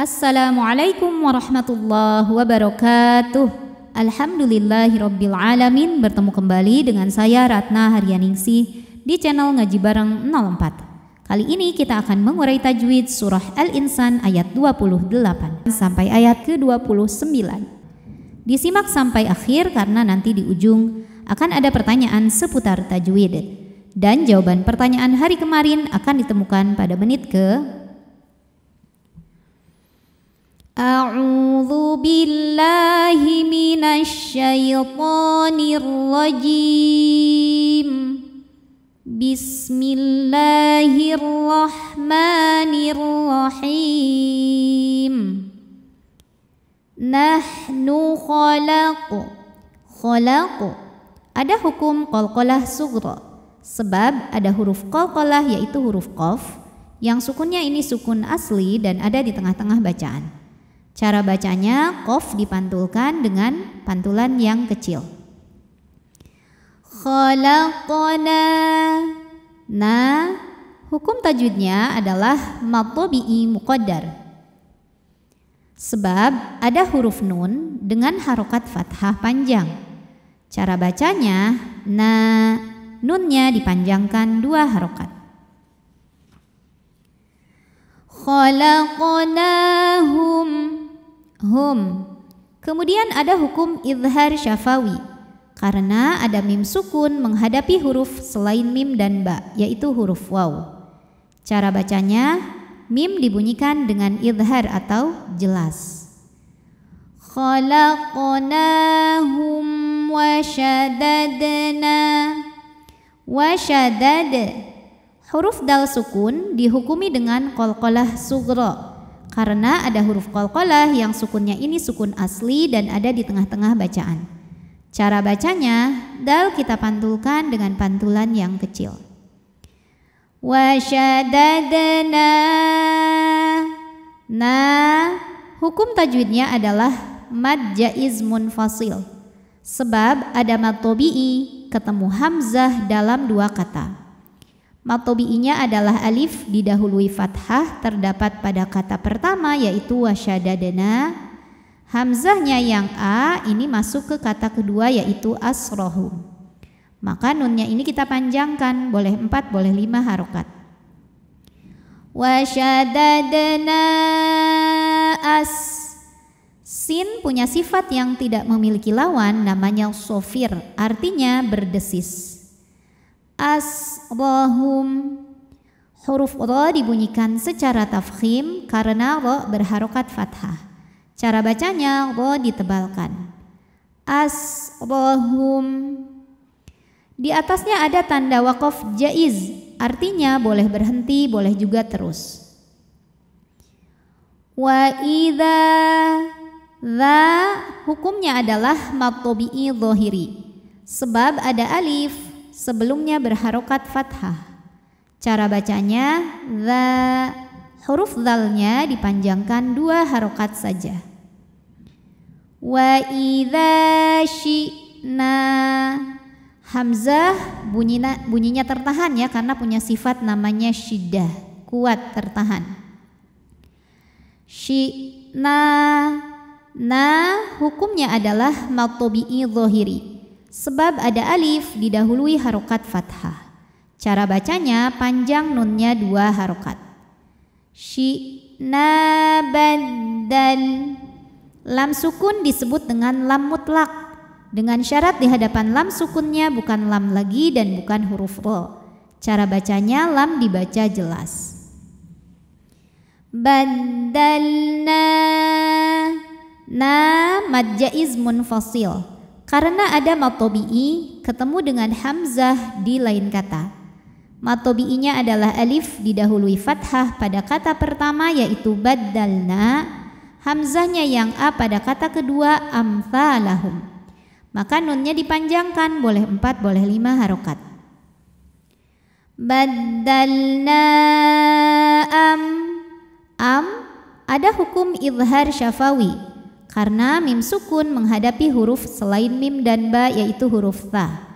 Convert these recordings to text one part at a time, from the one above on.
Assalamualaikum warahmatullahi wabarakatuh. Alhamdulillahirobbilalamin bertemu kembali dengan saya Ratna Haryaningsih di channel Ngaji Bareng 04. Kali ini kita akan mengurai tajwid surah Al-Insan ayat 28 sampai ayat ke-29. Disimak sampai akhir karena nanti di ujung akan ada pertanyaan seputar tajwid. Dan jawaban pertanyaan hari kemarin akan ditemukan pada menit ke أعوذ بالله من الشيطان الرجيم بسم الله الرحمن الرحيم نحن خلق خلق ada hukum qalqalah sugra sebab ada huruf qalqalah yaitu huruf qaf yang sukunnya ini sukun asli dan ada di tengah-tengah bacaan. Cara bacanya kof dipantulkan dengan pantulan yang kecil. Khalaqona. Nah, hukum tajwidnya adalah matobi'i muqaddar. Sebab ada huruf nun dengan harokat fathah panjang. Cara bacanya, na nunnya dipanjangkan dua harokat. Khalaqnahum hum. Kemudian ada hukum idhar syafawi karena ada mim sukun menghadapi huruf selain mim dan ba yaitu huruf waw. Cara bacanya mim dibunyikan dengan idhar atau jelas. Khalaqnahum wa syadadna wa syadad Huruf dal sukun dihukumi dengan kolkolah sugro karena ada huruf kolkolah yang sukunnya ini sukun asli dan ada di tengah-tengah bacaan. Cara bacanya, dal kita pantulkan dengan pantulan yang kecil. Wasyadadana Nah, hukum tajwidnya adalah mad jaiz munfasil. Sebab ada mad tobi'i ketemu hamzah dalam dua kata. Matobi'inya adalah alif didahului fathah terdapat pada kata pertama yaitu wasyadadana. Hamzahnya yang a ini masuk ke kata kedua yaitu asrohum. Maka nunnya ini kita panjangkan boleh empat boleh lima harokat. Wasyadadana as Sin punya sifat yang tidak memiliki lawan namanya sofir artinya berdesis asbahum huruf ro dibunyikan secara tafkhim karena ro berharokat fathah cara bacanya ro ditebalkan asbahum di atasnya ada tanda wakof jaiz artinya boleh berhenti boleh juga terus wa idha dha hukumnya adalah matobi'i zohiri sebab ada alif sebelumnya berharokat fathah. Cara bacanya the huruf dalnya dipanjangkan dua harokat saja. Wa idha shina Hamzah bunyinya, bunyinya tertahan ya karena punya sifat namanya syiddah, kuat tertahan. Shina na hukumnya adalah matobi'i zohiri Sebab ada alif didahului harokat fathah. Cara bacanya panjang nunnya dua harokat. na badal. Lam sukun disebut dengan lam mutlak. Dengan syarat di hadapan lam sukunnya bukan lam lagi dan bukan huruf ro. Cara bacanya lam dibaca jelas. Badalna na mad jaiz munfasil. Karena ada matobi'i ketemu dengan hamzah di lain kata. Matobi'inya adalah alif didahului fathah pada kata pertama yaitu badalna, hamzahnya yang a pada kata kedua amthalahum. Maka nunnya dipanjangkan boleh empat boleh lima harokat. Badalna am am ada hukum izhar syafawi karena mim sukun menghadapi huruf selain mim dan ba yaitu huruf ta.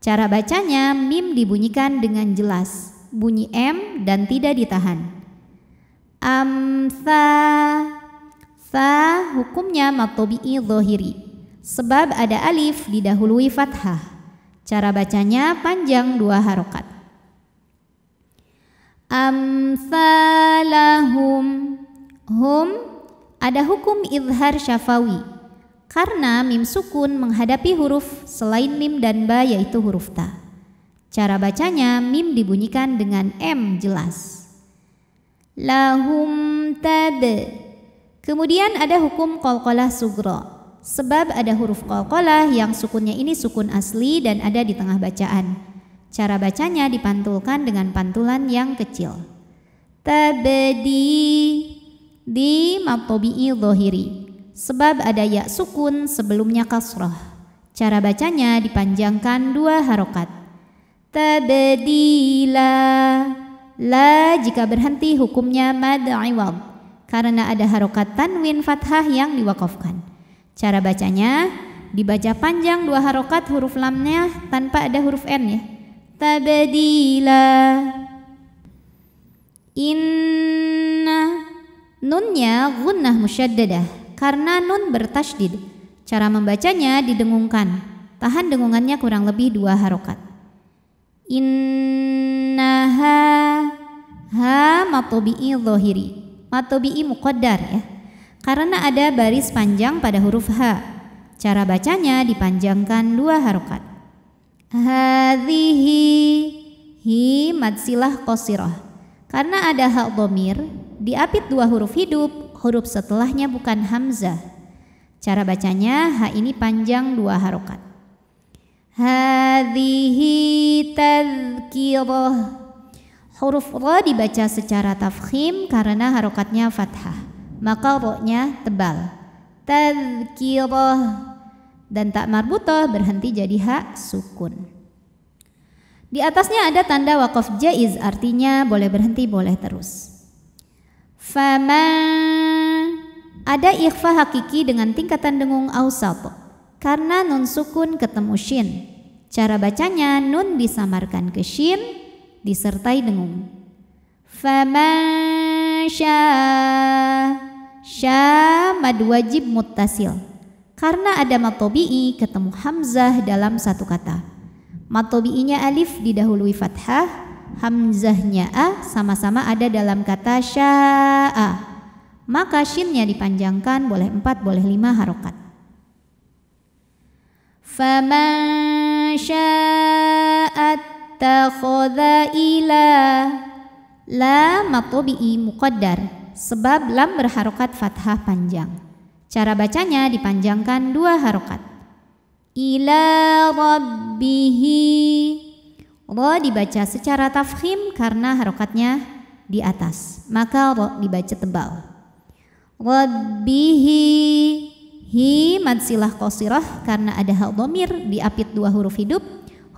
Cara bacanya mim dibunyikan dengan jelas, bunyi m dan tidak ditahan. Amtha Tha hukumnya matobi'i zohiri Sebab ada alif didahului fathah Cara bacanya panjang dua harokat Amsalahum Hum ada hukum izhar syafawi karena mim sukun menghadapi huruf selain mim dan ba yaitu huruf ta. Cara bacanya mim dibunyikan dengan m jelas. Lahum tab. Kemudian ada hukum kolkolah sugro. Sebab ada huruf kolkolah yang sukunnya ini sukun asli dan ada di tengah bacaan. Cara bacanya dipantulkan dengan pantulan yang kecil. Tabedi di matobi'i dhohiri Sebab ada ya sukun sebelumnya kasroh. Cara bacanya dipanjangkan dua harokat. tabadila la jika berhenti hukumnya mad iwad karena ada harokat tanwin fathah yang diwakafkan. Cara bacanya dibaca panjang dua harokat huruf lamnya tanpa ada huruf n ya. tabadila in Nunnya gunnah musyaddadah karena nun bertasydid. Cara membacanya didengungkan. Tahan dengungannya kurang lebih dua harokat. Inna ha matobi'i zohiri. Matobi'i muqaddar ya. Karena ada baris panjang pada huruf ha. Cara bacanya dipanjangkan dua harokat. Hadhihi hi matsilah kosiroh. Karena ada hak domir, Diapit dua huruf hidup, huruf setelahnya bukan hamzah. Cara bacanya H ini panjang dua harokat. Hadhihi tazkirah. Huruf Ra dibaca secara tafkhim karena harokatnya fathah. Maka roknya tebal. Tazkirah. Dan tak marbutoh berhenti jadi ha sukun. Di atasnya ada tanda wakaf jaiz, artinya boleh berhenti, boleh terus. Fama ada ikhfa hakiki dengan tingkatan dengung ausat karena nun sukun ketemu shin. Cara bacanya nun disamarkan ke shin disertai dengung. Fama sya sya mad wajib mutasil karena ada matobi'i ketemu hamzah dalam satu kata. Matobi'inya alif didahului fathah, hamzahnya a ah, sama-sama ada dalam kata sya'a. Maka shinnya dipanjangkan boleh empat boleh lima harokat. Faman sya'at ila la matobi muqaddar sebab lam berharokat fathah panjang. Cara bacanya dipanjangkan dua harokat. Ila rabbihi Ro dibaca secara tafkhim karena harokatnya di atas. Maka ro dibaca tebal. Rabbihi hi madsilah kosirah karena ada hal domir diapit dua huruf hidup.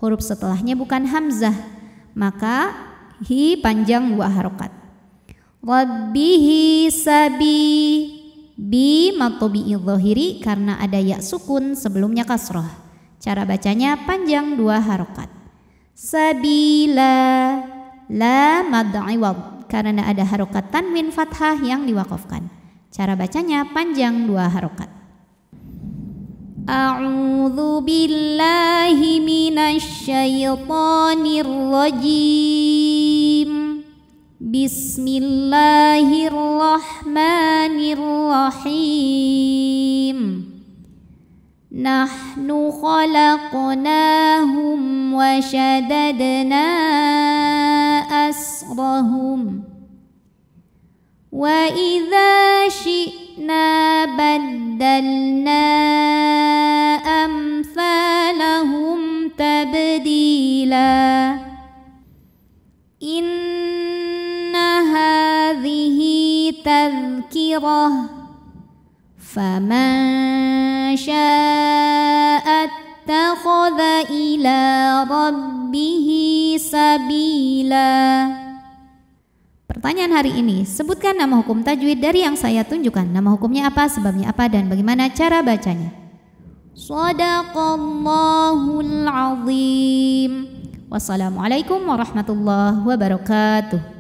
Huruf setelahnya bukan hamzah. Maka hi panjang dua harokat. Rabbihi sabi bi matobi zahiri karena ada ya sukun sebelumnya kasroh. Cara bacanya panjang dua harokat sabila la mad'iwad karena ada harokat tanwin fathah yang diwakafkan. Cara bacanya panjang dua harokat. A'udhu billahi ash-shaytanir rajim. Bismillahirrahmanirrahim. نحن خلقناهم وشددنا أسرهم وإذا شئنا بدلنا أمثالهم تبديلا إن هذه تذكرة فمن bihi sabila. Pertanyaan hari ini, sebutkan nama hukum tajwid dari yang saya tunjukkan. Nama hukumnya apa, sebabnya apa, dan bagaimana cara bacanya. Sadaqallahul azim. Wassalamualaikum warahmatullahi wabarakatuh.